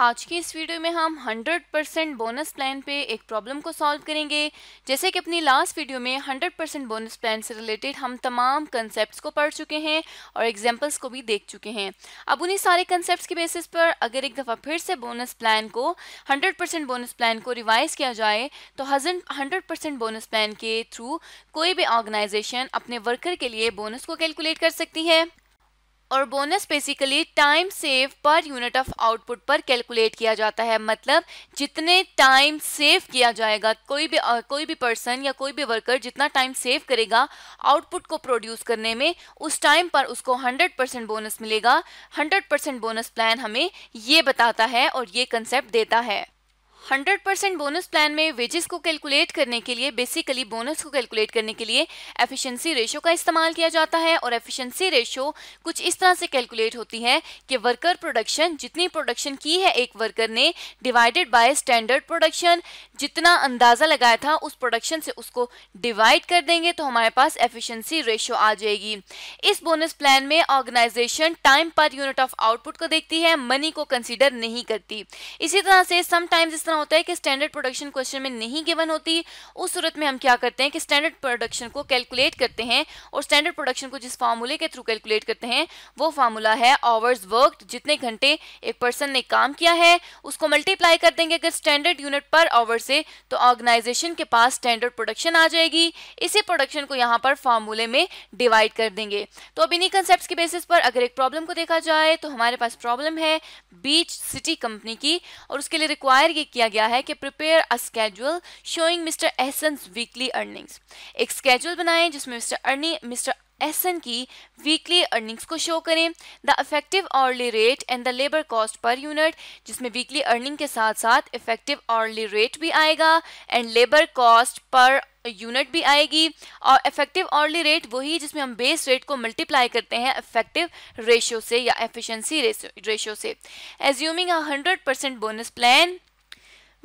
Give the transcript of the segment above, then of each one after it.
आज की इस वीडियो में हम 100% बोनस प्लान पे एक प्रॉब्लम को सॉल्व करेंगे जैसे कि अपनी लास्ट वीडियो में 100% बोनस प्लान से रिलेटेड हम तमाम कंसेप्ट को पढ़ चुके हैं और एग्जांपल्स को भी देख चुके हैं अब उन्हीं सारे कंसेप्ट के बेसिस पर अगर एक दफ़ा फिर से बोनस प्लान को 100% बोनस प्लान को रिवाइज किया जाए तो हंड्रेड बोनस प्लान के थ्रू कोई भी ऑर्गेनाइजेशन अपने वर्कर के लिए बोनस को कैलकुलेट कर सकती है और bonus basically time save per unit of output per calculate किया जाता है मतलब जितने टाइम सेव किया जाएगा कोई भी कोई भी पर्सन या कोई भी वर्कर जितना टाइम सेव करेगा आउटपुट को प्रोड्यूस करने में उस टाइम पर उसको 100% बोनस मिलेगा 100% बोनस प्लान हमें ये बताता है और ये कंसेप्ट देता है हंड्रेड परसेंट बोनस प्लान में वेजेस को कैलकुलेट करने के लिए बेसिकली बोनस को कैलकुलेट करने के लिए एफिशिएंसी रेशो का इस्तेमाल किया जाता है और एफिशिएंसी रेशो कुछ इस तरह से कैलकुलेट होती है कि वर्कर प्रोडक्शन जितनी प्रोडक्शन की है एक वर्कर ने डिवाइडेड बाय स्टैंडर्ड प्रोडक्शन जितना अंदाज़ा लगाया था उस प्रोडक्शन से उसको डिवाइड कर देंगे तो हमारे पास एफिशिएंसी रेशियो आ जाएगी इस बोनस प्लान में organisation time per unit of output को देखती है मनी को कंसीडर नहीं करती इसी तरह से समटाइम्स इस तरह होता है कि स्टैंडर्ड प्रोडक्शन क्वेश्चन में नहीं गिवन होती उस सूरत में हम क्या करते हैं कि स्टैंडर्ड प्रोडक्शन को कैलकुलेट करते हैं और स्टैंडर्ड प्रोडक्शन को जिस फार्मूले के थ्रू कैलकुलेट करते हैं वो फार्मूला है आवर्स वर्क जितने घंटे एक पर्सन ने काम किया है उसको मल्टीप्लाई कर देंगे अगर स्टैंडर्ड यूनिट पर आवर्स से तो ऑर्गेनाइजेशन के पास स्टैंडर्ड प्रोडक्शन आ जाएगी इसी प्रोडक्शन को यहाँ पर फार्मूले में डिवाइड कर देंगे तो अब इन्हीं कंसेप्ट के बेसिस पर अगर एक प्रॉब्लम को देखा जाए तो हमारे पास प्रॉब्लम है बीच सिटी कंपनी की और उसके लिए रिक्वायर ये किया गया है कि prepare a schedule showing mister Ehsan weekly earnings एक स्केजुअल बनाएं जिसमें मिस्टर अर्निंग मिस्टर एस की वीकली अर्निंग्स को शो करें the effective hourly rate and the labour cost per unit जिसमें वीकली अर्निंग के साथ साथ इफेक्टिव आवरली रेट भी आएगा and labour cost per unit भी आएगी और इफेक्टिव आर्ली रेट वही जिसमें हम बेस रेट को मल्टीप्लाई करते हैं इफेक्टिव रेशियो से या एफिशिएंसी रेशियो से assuming a hundred percent bonus plan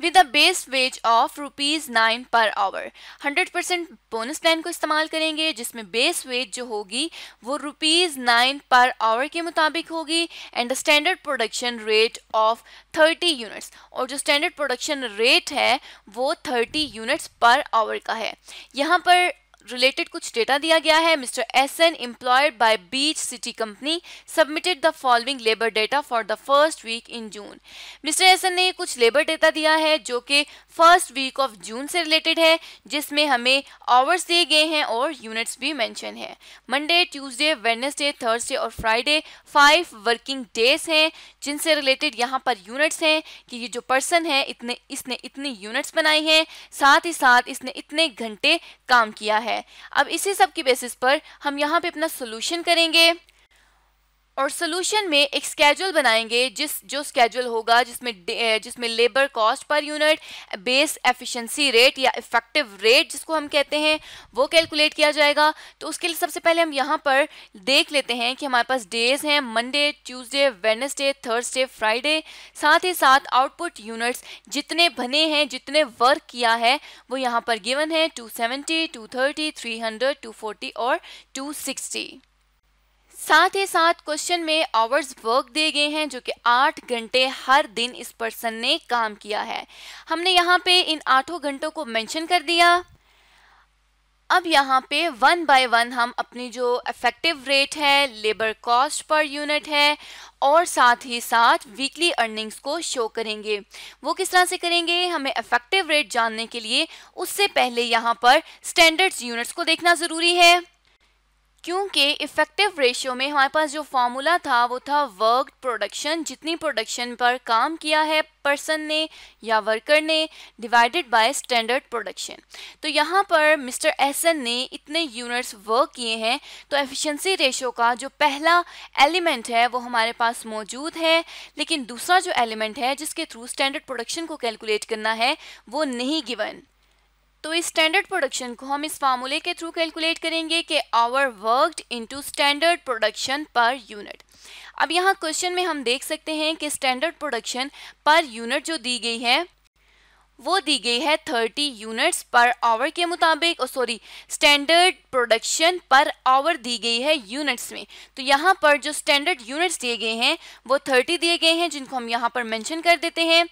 with a base wage of rupees nine per hour hundred percent bonus plan को इस्तेमाल करेंगे जिसमें बेस वेज जो होगी वो रुपीज़ नाइन पर आवर के मुताबिक होगी and the standard production rate of thirty units और जो स्टैंडर्ड प्रोडक्शन रेट है वो थर्टी यूनिट्स पर आवर का है यहाँ पर रिलेटेड कुछ डेटा दिया गया है mister S N employed by beach city company submitted the following labour data for the first week in June mister S N ने कुछ लेबर डेटा दिया है जो कि फर्स्ट वीक ऑफ जून से रिलेटेड है जिसमें हमें आवर्स दिए गए हैं और यूनिट्स भी मैंशन है मंडे ट्यूजडे वेनसडे थर्सडे और फ्राइडे फाइव वर्किंग डेज हैं जिनसे रिलेटेड यहाँ पर यूनिट्स हैं कि ये जो पर्सन है इतने इसने इतनी यूनिट्स बनाई हैं साथ ही साथ इसने इतने घंटे काम किया है है अब इसी सब की बेसिस पर हम यहाँ पे अपना सोल्यूशन करेंगे और सोल्यूशन में एक स्केड्यूल बनाएंगे जिस जो स्केड्यूल होगा जिसमें जिसमें labour cost per unit base efficiency rate या इफेक्टिव रेट जिसको हम कहते हैं वो कैलकुलेट किया जाएगा तो उसके लिए सबसे पहले हम यहाँ पर देख लेते हैं कि हमारे पास डेज हैं Monday Tuesday Wednesday Thursday Friday साथ ही साथ आउटपुट यूनिट्स जितने बने हैं जितने वर्क किया है वो यहाँ पर गिवन है टू सेवेंटी टू 240 और टू साथ ही साथ क्वेश्चन में आवर्स वर्क दिए गए हैं जो कि आठ घंटे हर दिन इस पर्सन ने काम किया है हमने यहाँ पे इन आठों घंटों को मेंशन कर दिया अब यहाँ पे वन बाय वन हम अपनी जो इफेक्टिव रेट है लेबर कॉस्ट पर यूनिट है और साथ ही साथ वीकली अर्निंग्स को शो करेंगे वो किस तरह से करेंगे हमें इफेक्टिव रेट जानने के लिए उससे पहले यहाँ पर स्टैंडर्ड्स यूनिट्स को देखना ज़रूरी है क्योंकि इफेक्टिव रेशियो में हमारे पास जो फार्मूला था वो था वर्क प्रोडक्शन जितनी प्रोडक्शन पर काम किया है पर्सन ने या वर्कर ने डिवाइडेड बाय स्टैंडर्ड प्रोडक्शन तो यहाँ पर मिस्टर एसन ने इतने यूनिट्स वर्क किए हैं तो एफिशिएंसी रेशियो का जो पहला एलिमेंट है वो हमारे पास मौजूद है लेकिन दूसरा जो एलिमेंट है जिसके थ्रू स्टैंडर्ड प्रोडक्शन को कैलकुलेट करना है वो नहीं गिवन तो इस स्टैंडर्ड प्रोडक्शन को हम इस फार्मूले के थ्रू कैलकुलेट करेंगे कि hour worked into standard production per unit अब यहाँ क्वेश्चन में हम देख सकते हैं कि स्टैंडर्ड प्रोडक्शन पर यूनिट जो दी गई है वो दी गई है 30 यूनिट्स पर आवर के मुताबिक और sorry standard production per hour दी गई है यूनिट्स में तो यहाँ पर जो स्टैंडर्ड यूनिट्स दिए गए हैं वो थर्टी दिए गए हैं जिनको हम यहाँ पर मैंशन कर देते हैं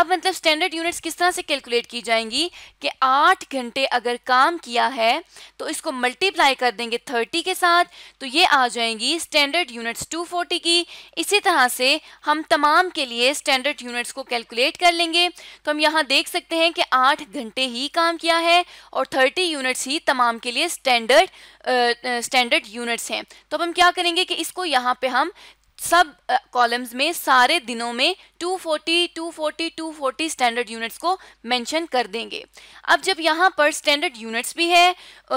अब मतलब स्टैंडर्ड यूनिट्स किस तरह से कैलकुलेट की जाएंगी कि आठ घंटे अगर काम किया है तो इसको मल्टीप्लाई कर देंगे थर्टी के साथ तो ये आ जाएंगी स्टैंडर्ड यूनिट्स टू फोर्टी की इसी तरह से हम तमाम के लिए स्टैंडर्ड यूनिट्स को कैलकुलेट कर लेंगे तो हम यहाँ देख सकते हैं कि आठ घंटे ही काम किया है और थर्टी यूनिट्स ही तमाम के लिए स्टैंड स्टैंडर्ड स्टैंडर्ड यूनिट्स हैं तो अब हम क्या करेंगे कि इसको यहाँ पे हम सब कॉलम्स uh, में सारे दिनों में 240, 240, 240 स्टैंडर्ड यूनिट्स को मेंशन कर देंगे अब जब यहाँ पर स्टैंडर्ड यूनिट्स भी है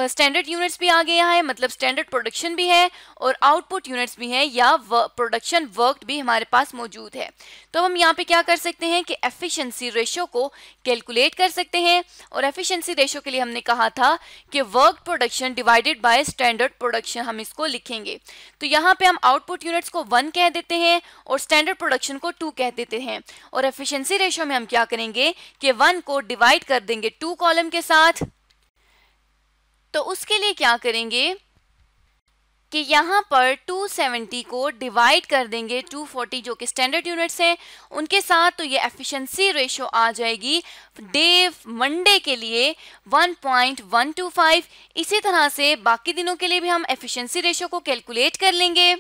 स्टैंडर्ड uh, यूनिट्स भी आगे गया है मतलब स्टैंडर्ड प्रोडक्शन भी है और आउटपुट यूनिट्स भी है या प्रोडक्शन वर्क भी हमारे पास मौजूद है तो हम यहाँ पे क्या कर सकते हैं कि एफिशिएंसी रेशो को कैलकुलेट कर सकते हैं और एफिशियंसी रेशो के लिए हमने कहा था कि work production divided by standard production हम इसको लिखेंगे तो यहाँ पे हम आउटपुट यूनिट्स को वन कह देते हैं और स्टैंडर्ड प्रोडक्शन को टू कह देते हैं और एफिशिएंसी रेशियो में हम क्या करेंगे कि वन को डिवाइड कर देंगे टू कॉलम के साथ तो उसके लिए क्या करेंगे कि यहाँ पर 270 को डिवाइड कर देंगे 240 जो कि स्टैंडर्ड यूनिट्स हैं उनके साथ तो ये एफिशिएंसी रेशियो आ जाएगी डे मंडे के लिए 1.125 इसी तरह से बाकी दिनों के लिए भी हम एफिशिएंसी रेशियो को कैलकुलेट कर लेंगे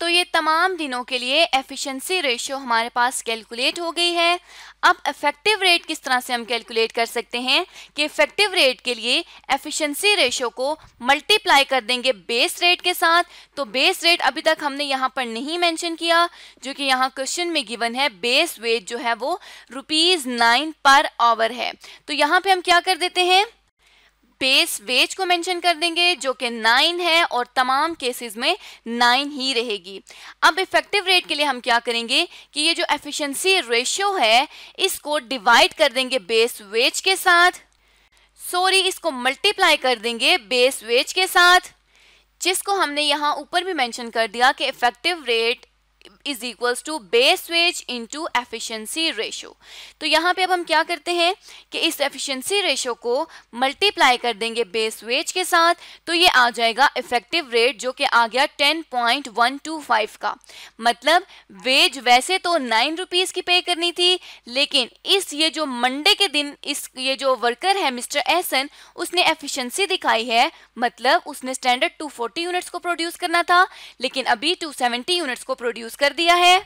तो ये तमाम दिनों के लिए एफिशिएंसी रेशियो हमारे पास कैलकुलेट हो गई है अब इफेक्टिव रेट किस तरह से हम कैलकुलेट कर सकते हैं कि इफेक्टिव रेट के लिए एफिशिएंसी रेशियो को मल्टीप्लाई कर देंगे बेस रेट के साथ तो बेस रेट अभी तक हमने यहाँ पर नहीं मेंशन किया जो कि यहाँ क्वेश्चन में गिवन है बेस वेट जो है वो रुपीज़ नाइन पर आवर है तो यहाँ पे हम क्या कर देते हैं बेस वेज को मेंशन कर देंगे जो कि नाइन है और तमाम केसेस में नाइन ही रहेगी अब इफेक्टिव रेट के लिए हम क्या करेंगे कि ये जो एफिशिएंसी रेशियो है इसको डिवाइड कर देंगे बेस वेज के साथ सॉरी इसको मल्टीप्लाई कर देंगे बेस वेज के साथ जिसको हमने यहाँ ऊपर भी मेंशन कर दिया कि effective rate is equals to base wage into efficiency ratio तो यहाँ पे अब हम क्या करते हैं कि इस एफिशियंसी रेशो को मल्टीप्लाई कर देंगे बेस वेज के साथ तो ये आ जाएगा इफेक्टिव रेट जो कि आ गया 10.125 का मतलब वेज वैसे तो नाइन रुपीज़ की पे करनी थी लेकिन इस ये जो मंडे के दिन इस ये जो वर्कर है मिस्टर एहसन उसने एफिशियंसी दिखाई है मतलब उसने स्टैंडर्ड 240 यूनिट्स को प्रोड्यूस करना था लेकिन अभी 270 यूनिट्स को प्रोड्यूस कर दिया है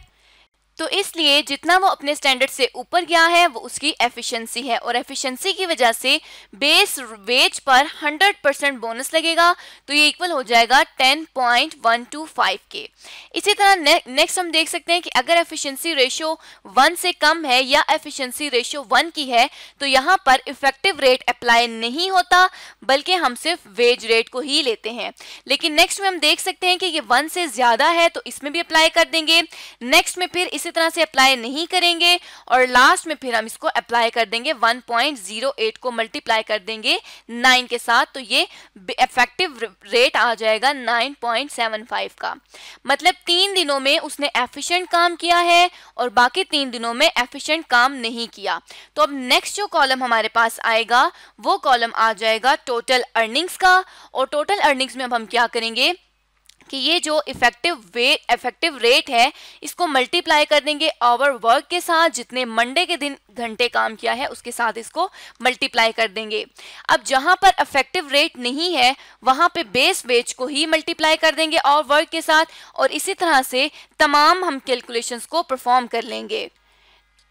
तो इसलिए जितना वो अपने स्टैंडर्ड से ऊपर गया है वो उसकी एफिशिएंसी है और एफिशिएंसी की वजह से बेस वेज पर 100 परसेंट बोनस लगेगा तो ये इक्वल हो जाएगा 10.125 के इसी तरह ने, नेक्स्ट हम देख सकते हैं कि अगर एफिशिएंसी रेशियो वन से कम है या एफिशिएंसी रेशियो वन की है तो यहाँ पर इफेक्टिव रेट अप्लाई नहीं होता बल्कि हम सिर्फ वेज रेट को ही लेते हैं लेकिन नेक्स्ट में हम देख सकते हैं कि ये वन से ज़्यादा है तो इसमें भी अप्लाई कर देंगे नेक्स्ट में फिर इसे इसी तरह से अप्लाई नहीं करेंगे और लास्ट में फिर हम इसको अप्लाई कर देंगे 1.08 को मल्टीप्लाई कर देंगे 9 के साथ तो ये इफेक्टिव रेट आ जाएगा 9.75 का मतलब तीन दिनों में उसने एफिशिएंट काम किया है और बाकी तीन दिनों में एफिशिएंट काम नहीं किया तो अब नेक्स्ट जो कॉलम हमारे पास आएगा वो कॉलम आ जाएगा टोटल अर्निंग्स का और टोटल अर्निंग्स में अब हम क्या करेंगे कि ये जो इफेक्टिव वे इफेक्टिव रेट है इसको मल्टीप्लाई कर देंगे आवर वर्क के साथ जितने मंडे के दिन घंटे काम किया है उसके साथ इसको मल्टीप्लाई कर देंगे अब जहाँ पर इफेक्टिव रेट नहीं है वहाँ पे बेस वेज को ही मल्टीप्लाई कर देंगे आवर वर्क के साथ और इसी तरह से तमाम हम कैलकुलेशंस को परफॉर्म कर लेंगे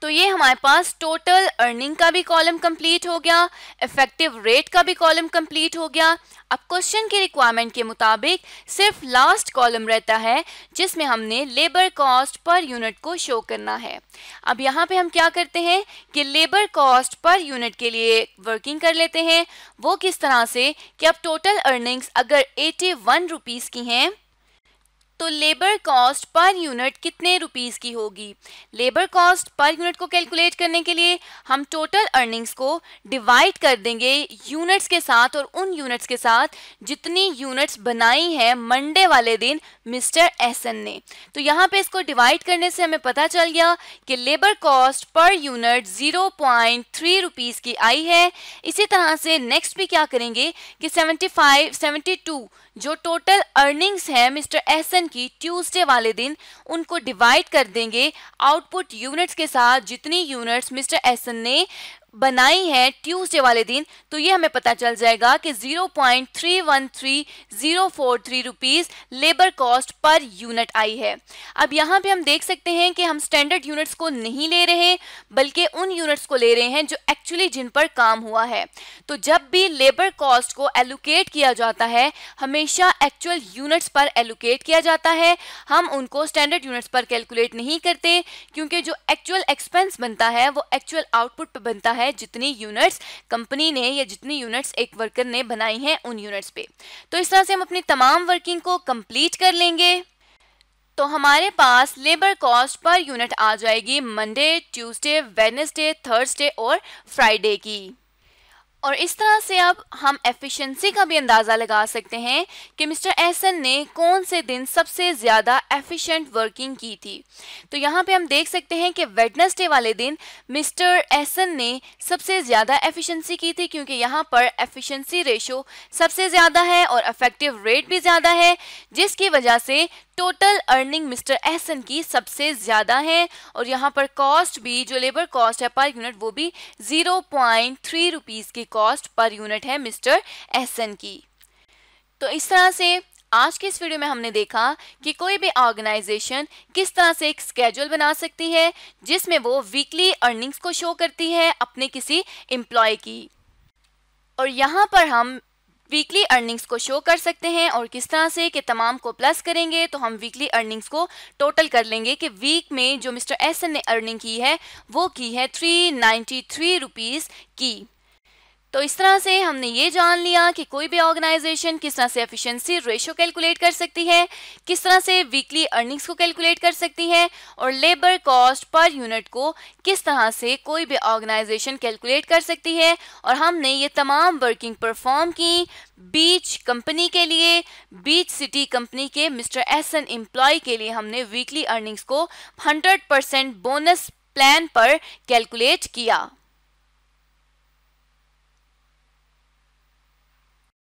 तो ये हमारे पास टोटल अर्निंग का भी कॉलम कंप्लीट हो गया इफेक्टिव रेट का भी कॉलम कंप्लीट हो गया अब क्वेश्चन के रिक्वायरमेंट के मुताबिक सिर्फ लास्ट कॉलम रहता है जिसमें हमने लेबर कॉस्ट पर यूनिट को शो करना है अब यहाँ पे हम क्या करते हैं कि लेबर कॉस्ट पर यूनिट के लिए वर्किंग कर लेते हैं वो किस तरह से कि अब टोटल अर्निंग्स अगर एटी वन रुपीज़ की हैं तो लेबर कॉस्ट पर यूनिट कितने रुपीस की होगी लेबर कॉस्ट पर यूनिट को कैलकुलेट करने के लिए हम टोटल अर्निंग्स को डिवाइड कर देंगे यूनिट्स के साथ और उन यूनिट्स के साथ जितनी यूनिट्स बनाई हैं मंडे वाले दिन मिस्टर एसन ने तो यहाँ पे इसको डिवाइड करने से हमें पता चल गया कि labour cost per unit zero point three rupees की आई है इसी तरह से नेक्स्ट भी क्या करेंगे कि सेवेंटी फाइव सेवेंटी टू जो टोटल अर्निंग्स है मिस्टर एहसन की ट्यूसडे वाले दिन उनको डिवाइड कर देंगे आउटपुट यूनिट्स के साथ जितनी यूनिट्स मिस्टर एहसन ने बनाई है ट्यूसडे वाले दिन तो ये हमें पता चल जाएगा कि 0.313043 point labour cost per unit आई है अब यहाँ पे हम देख सकते हैं कि हम स्टैंडर्ड यूनिट्स को नहीं ले रहे बल्कि उन यूनिट्स को ले रहे हैं जो एक्चुअली जिन पर काम हुआ है तो जब भी लेबर कॉस्ट को एलोकेट किया जाता है हमेशा एक्चुअल यूनिट्स पर एलोकेट किया जाता है हम उनको स्टैंडर्ड यूनिट्स पर कैलकुलेट नहीं करते क्योंकि जो एक्चुअल एक्सपेंस बनता है वो एक्चुअल आउटपुट पर बनता है है जितनी यूनिट्स कंपनी ने या जितनी यूनिट्स एक वर्कर ने बनाई हैं उन यूनिट्स पे तो इस तरह से हम अपनी तमाम वर्किंग को कंप्लीट कर लेंगे तो हमारे पास लेबर कॉस्ट पर यूनिट आ जाएगी मंडे ट्यूसडे वेनसडे थर्सडे और फ्राइडे की और इस तरह से अब हम एफिशिएंसी का भी अंदाज़ा लगा सकते हैं कि मिस्टर एसन ने कौन से दिन सबसे ज़्यादा एफिशिएंट वर्किंग की थी तो यहाँ पे हम देख सकते हैं कि वेडनसडे वाले दिन मिस्टर एसन ने सबसे ज़्यादा एफिशिएंसी की थी क्योंकि यहाँ पर एफिशिएंसी रेशो सबसे ज़्यादा है और अफेक्टिव रेट भी ज़्यादा है जिसकी वजह से टोटल अर्निंग मिस्टर एहसन की सबसे ज़्यादा है और यहाँ पर कॉस्ट भी जो लेबर कॉस्ट है पर यूनिट वो भी ज़ीरो पॉइंट थ्री रुपीज़ की कॉस्ट पर यूनिट है मिस्टर एहसन की तो इस तरह से आज के इस वीडियो में हमने देखा कि कोई भी ऑर्गेनाइजेशन किस तरह से एक स्केड्यूल बना सकती है जिसमें वो वीकली अर्निंग्स को शो करती है अपने किसी एम्प्लॉय की और यहाँ पर हम वीकली अर्निंग्स को शो कर सकते हैं और किस तरह से कि तमाम को प्लस करेंगे तो हम वीकली अर्निंग्स को टोटल कर लेंगे कि वीक में जो मिस्टर एसन ने अर्निंग की है वो की है थ्री नाइन्टी थ्री रुपीज़ की तो इस तरह से हमने ये जान लिया कि कोई भी ऑर्गेनाइजेशन किस तरह से एफिशिएंसी रेशियो कैलकुलेट कर सकती है किस तरह से वीकली अर्निंग्स को कैलकुलेट कर सकती है और लेबर कॉस्ट पर यूनिट को किस तरह से कोई भी ऑर्गेनाइजेशन कैलकुलेट कर सकती है और हमने ये तमाम वर्किंग परफॉर्म की बीच कंपनी के लिए बीच सिटी कंपनी के मिस्टर एस एन एम्प्लॉय के लिए हमने वीकली अर्निंग्स को हंड्रेड परसेंट बोनस प्लान पर कैलकुलेट किया